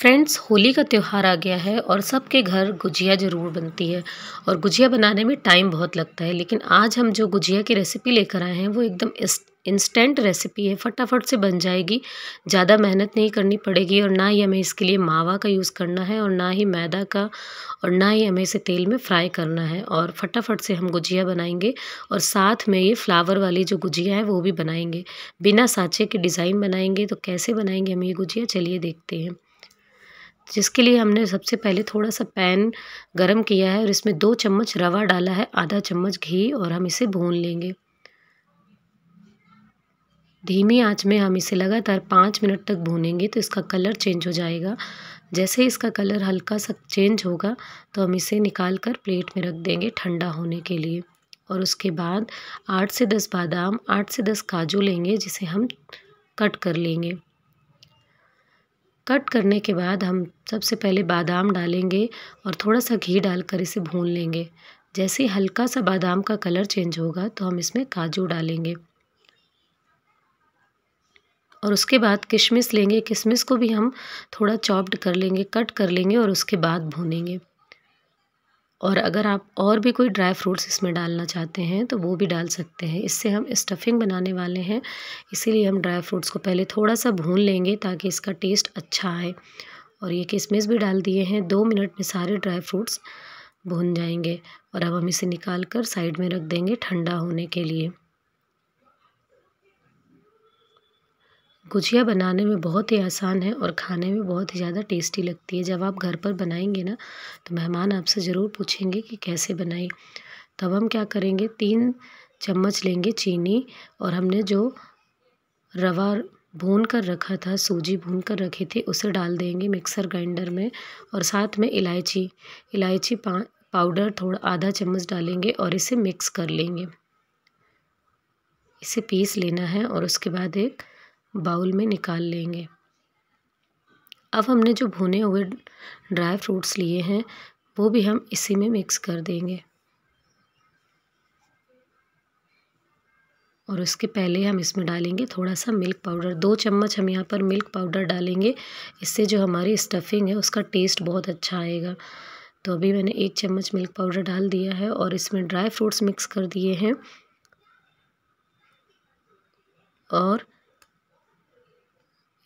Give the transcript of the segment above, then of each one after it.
friends Holi का त्यौहार आ गया है और सबके घर गुजिया ज़रूर बनती है और गुजिया बनाने में टाइम बहुत लगता है लेकिन आज हम जो गुजिया की रेसिपी लेकर आए हैं वो एकदम इंस्टेंट रेसिपी है फटाफट से बन जाएगी ज़्यादा मेहनत नहीं करनी पड़ेगी और ना ही हमें इसके लिए मावा का यूज़ करना है और ना ही मैदा का और ना ही हमें इसे तेल में फ्राई करना है और फटाफट से हम गुजिया बनाएंगे और साथ में ये फ्लावर वाली जो गुजिया है वो भी बनाएंगे बिना साँचे के डिज़ाइन बनाएंगे तो कैसे बनाएंगे हम ये गुजिया चलिए देखते हैं जिसके लिए हमने सबसे पहले थोड़ा सा पैन गरम किया है और इसमें दो चम्मच रवा डाला है आधा चम्मच घी और हम इसे भून लेंगे धीमी आंच में हम इसे लगातार पाँच मिनट तक भूनेंगे तो इसका कलर चेंज हो जाएगा जैसे ही इसका कलर हल्का सा चेंज होगा तो हम इसे निकाल कर प्लेट में रख देंगे ठंडा होने के लिए और उसके बाद आठ से दस बादाम आठ से दस काजू लेंगे जिसे हम कट कर लेंगे कट करने के बाद हम सबसे पहले बादाम डालेंगे और थोड़ा सा घी डालकर इसे भून लेंगे जैसे हल्का सा बादाम का कलर चेंज होगा तो हम इसमें काजू डालेंगे और उसके बाद किशमिश लेंगे किशमिश को भी हम थोड़ा चॉप्ड कर लेंगे कट कर लेंगे और उसके बाद भूनेंगे और अगर आप और भी कोई ड्राई फ्रूट्स इसमें डालना चाहते हैं तो वो भी डाल सकते हैं इससे हम स्टफ़िंग बनाने वाले हैं इसीलिए हम ड्राई फ्रूट्स को पहले थोड़ा सा भून लेंगे ताकि इसका टेस्ट अच्छा आए और ये किसमिस भी डाल दिए हैं दो मिनट में सारे ड्राई फ्रूट्स भून जाएंगे और अब हम इसे निकाल कर साइड में रख देंगे ठंडा होने के लिए गुजिया बनाने में बहुत ही आसान है और खाने में बहुत ही ज़्यादा टेस्टी लगती है जब आप घर पर बनाएंगे ना तो मेहमान आपसे ज़रूर पूछेंगे कि कैसे बनाई तब हम क्या करेंगे तीन चम्मच लेंगे चीनी और हमने जो रवा भून कर रखा था सूजी भून कर रखी थी उसे डाल देंगे मिक्सर ग्राइंडर में और साथ में इलायची इलायची पा पाउडर थोड़ा आधा चम्मच डालेंगे और इसे मिक्स कर लेंगे इसे पीस लेना है और उसके बाद एक बाउल में निकाल लेंगे अब हमने जो भुने हुए ड्राई फ्रूट्स लिए हैं वो भी हम इसी में मिक्स कर देंगे और उसके पहले हम इसमें डालेंगे थोड़ा सा मिल्क पाउडर दो चम्मच हम यहाँ पर मिल्क पाउडर डालेंगे इससे जो हमारी स्टफिंग है उसका टेस्ट बहुत अच्छा आएगा तो अभी मैंने एक चम्मच मिल्क पाउडर डाल दिया है और इसमें ड्राई फ्रूट्स मिक्स कर दिए हैं और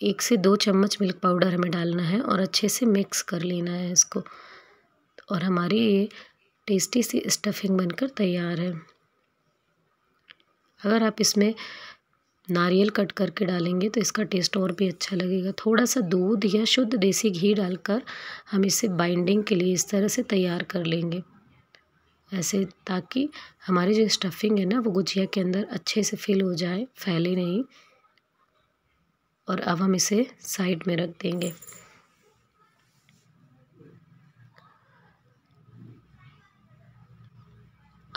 एक से दो चम्मच मिल्क पाउडर हमें डालना है और अच्छे से मिक्स कर लेना है इसको और हमारी ये टेस्टी सी स्टफिंग बनकर तैयार है अगर आप इसमें नारियल कट करके डालेंगे तो इसका टेस्ट और भी अच्छा लगेगा थोड़ा सा दूध या शुद्ध देसी घी डालकर हम इसे बाइंडिंग के लिए इस तरह से तैयार कर लेंगे ऐसे ताकि हमारी जो स्टफिंग है ना वो गुजिया के अंदर अच्छे से फिल हो जाए फैले नहीं और अब हम इसे साइड में रख देंगे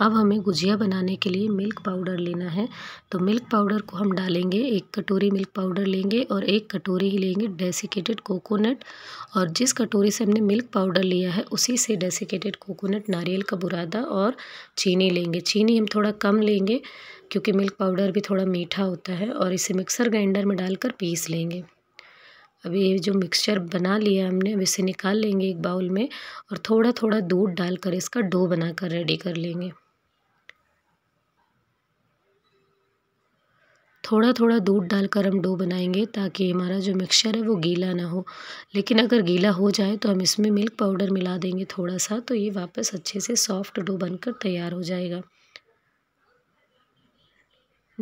अब हमें गुजिया बनाने के लिए मिल्क पाउडर लेना है तो मिल्क पाउडर को हम डालेंगे एक कटोरी मिल्क पाउडर लेंगे और एक कटोरी ही लेंगे डेसिकेटेड कोकोनट और जिस कटोरी से हमने मिल्क पाउडर लिया है उसी से डेसिकेटेड कोकोनट नारियल का बुरादा और चीनी लेंगे चीनी हम थोड़ा कम लेंगे क्योंकि मिल्क पाउडर भी थोड़ा मीठा होता है और इसे मिक्सर ग्राइंडर में डालकर पीस लेंगे अब ये जो मिक्सचर बना लिया हमने अब इसे निकाल लेंगे एक बाउल में और थोड़ा थोड़ा दूध डालकर इसका डो बनाकर रेडी कर लेंगे थोड़ा थोड़ा दूध डालकर हम डो बनाएंगे ताकि हमारा जो मिक्सचर है वो गीला ना हो लेकिन अगर गीला हो जाए तो हम इसमें मिल्क पाउडर मिला देंगे थोड़ा सा तो ये वापस अच्छे से सॉफ्ट डो बनकर तैयार हो जाएगा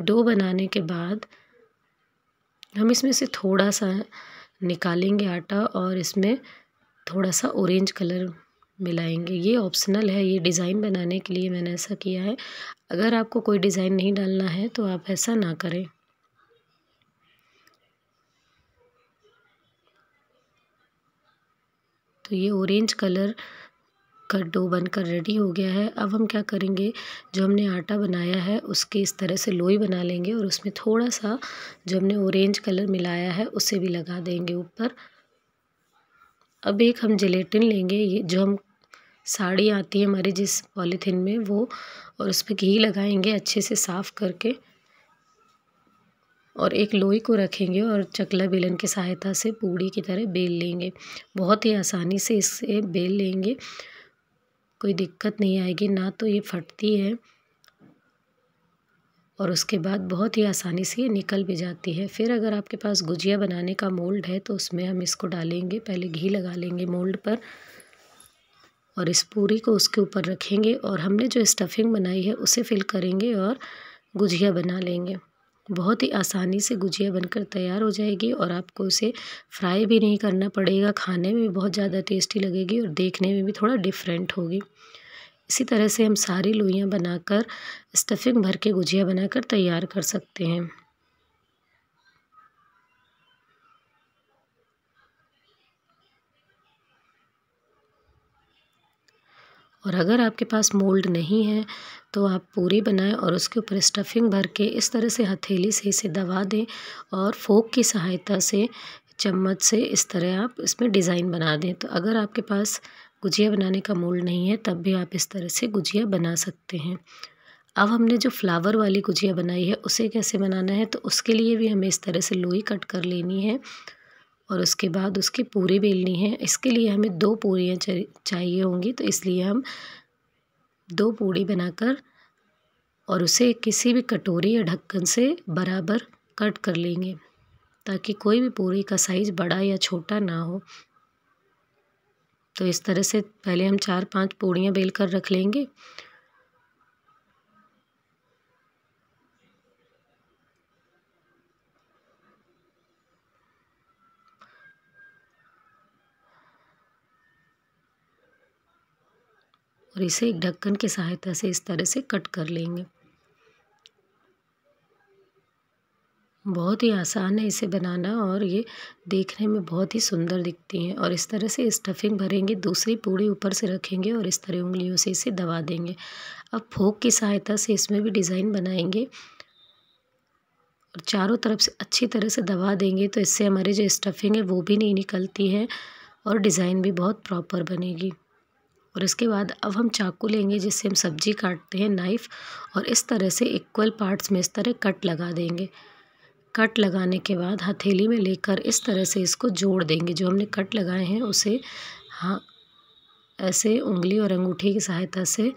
डो बनाने के बाद हम इसमें से थोड़ा सा निकालेंगे आटा और इसमें थोड़ा सा ऑरेंज कलर मिलाएंगे ये ऑप्शनल है ये डिज़ाइन बनाने के लिए मैंने ऐसा किया है अगर आपको कोई डिज़ाइन नहीं डालना है तो आप ऐसा ना करें तो ये ऑरेंज कलर का डो बनकर रेडी हो गया है अब हम क्या करेंगे जो हमने आटा बनाया है उसकी इस तरह से लोई बना लेंगे और उसमें थोड़ा सा जो हमने ऑरेंज कलर मिलाया है उसे भी लगा देंगे ऊपर अब एक हम जिलेटिन लेंगे ये जो हम साड़ी आती है हमारी जिस पॉलीथीन में वो और उस पर घी लगाएंगे अच्छे से साफ़ करके और एक लोई को रखेंगे और चकला बेलन की सहायता से पूड़ी की तरह बेल लेंगे बहुत ही आसानी से इसे बेल लेंगे कोई दिक्कत नहीं आएगी ना तो ये फटती है और उसके बाद बहुत ही आसानी से ये निकल भी जाती है फिर अगर आपके पास गुजिया बनाने का मोल्ड है तो उसमें हम इसको डालेंगे पहले घी लगा लेंगे मोल्ड पर और इस पूरी को उसके ऊपर रखेंगे और हमने जो स्टफिंग बनाई है उसे फिल करेंगे और गुजिया बना लेंगे बहुत ही आसानी से गुजिया बनकर तैयार हो जाएगी और आपको इसे फ्राई भी नहीं करना पड़ेगा खाने में भी बहुत ज़्यादा टेस्टी लगेगी और देखने में भी थोड़ा डिफरेंट होगी इसी तरह से हम सारी लोइयाँ बनाकर स्टफिंग भर के गुजिया बनाकर तैयार कर सकते हैं और अगर आपके पास मोल्ड नहीं है तो आप पूरी बनाएं और उसके ऊपर स्टफिंग भर के इस तरह से हथेली से इसे दबा दें और फोक की सहायता से चम्मच से इस तरह आप इसमें डिज़ाइन बना दें तो अगर आपके पास गुजिया बनाने का मोल्ड नहीं है तब भी आप इस तरह से गुजिया बना सकते हैं अब हमने जो फ्लावर वाली गुजिया बनाई है उसे कैसे बनाना है तो उसके लिए भी हमें इस तरह से लोई कट कर लेनी है और उसके बाद उसकी पूरी बेलनी है इसके लिए हमें दो पूरियाँ चाहिए होंगी तो इसलिए हम दो पूड़ी बनाकर और उसे किसी भी कटोरी या ढक्कन से बराबर कट कर लेंगे ताकि कोई भी पूरी का साइज़ बड़ा या छोटा ना हो तो इस तरह से पहले हम चार पांच पूड़ियाँ बेल कर रख लेंगे और इसे एक ढक्कन की सहायता से इस तरह से कट कर लेंगे बहुत ही आसान है इसे बनाना और ये देखने में बहुत ही सुंदर दिखती हैं और इस तरह से स्टफिंग भरेंगे दूसरी पूड़ी ऊपर से रखेंगे और इस तरह उंगलियों से इसे दबा देंगे अब फोक की सहायता से इसमें भी डिज़ाइन बनाएंगे और चारों तरफ से अच्छी तरह से दबा देंगे तो इससे हमारी जो स्टफिंग है वो भी नहीं निकलती है और डिज़ाइन भी बहुत प्रॉपर बनेगी और इसके बाद अब हम चाकू लेंगे जिससे हम सब्ज़ी काटते हैं नाइफ़ और इस तरह से इक्वल पार्ट्स में इस तरह कट लगा देंगे कट लगाने के बाद हथेली में लेकर इस तरह से इसको जोड़ देंगे जो हमने कट लगाए हैं उसे हाँ ऐसे उंगली और अंगूठी की सहायता से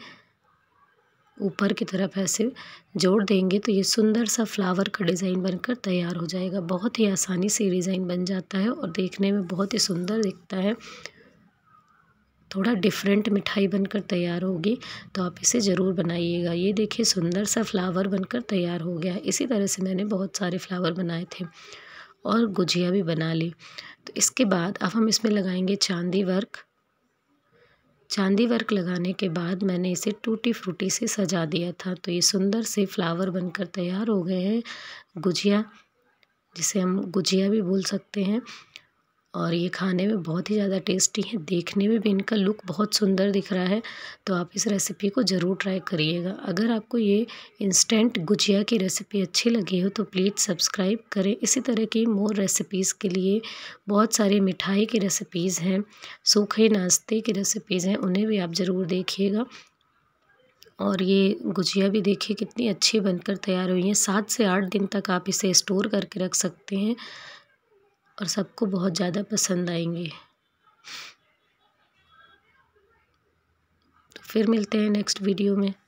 ऊपर की तरफ ऐसे जोड़ देंगे तो ये सुंदर सा फ्लावर का डिज़ाइन बनकर तैयार हो जाएगा बहुत ही आसानी से डिज़ाइन बन जाता है और देखने में बहुत ही सुंदर दिखता है थोड़ा डिफ़रेंट मिठाई बनकर तैयार होगी तो आप इसे ज़रूर बनाइएगा ये देखिए सुंदर सा फ्लावर बनकर तैयार हो गया इसी तरह से मैंने बहुत सारे फ्लावर बनाए थे और गुजिया भी बना ली तो इसके बाद अब हम इसमें लगाएंगे चांदी वर्क चांदी वर्क लगाने के बाद मैंने इसे टूटी फ्रूटी से सजा दिया था तो ये सुंदर से फ्लावर बनकर तैयार हो गए हैं गुजिया जिसे हम गुजिया भी बोल सकते हैं और ये खाने में बहुत ही ज़्यादा टेस्टी है देखने में भी इनका लुक बहुत सुंदर दिख रहा है तो आप इस रेसिपी को ज़रूर ट्राई करिएगा अगर आपको ये इंस्टेंट गुजिया की रेसिपी अच्छी लगी हो तो प्लीज़ सब्सक्राइब करें इसी तरह की मोर रेसिपीज़ के लिए बहुत सारी मिठाई की रेसिपीज़ हैं सूखे नाश्ते की रेसिपीज़ हैं उन्हें भी आप ज़रूर देखिएगा और ये गुजिया भी देखिए कितनी अच्छी बनकर तैयार हुई है सात से आठ दिन तक आप इसे स्टोर करके रख सकते हैं और सबको बहुत ज़्यादा पसंद आएंगे तो फिर मिलते हैं नेक्स्ट वीडियो में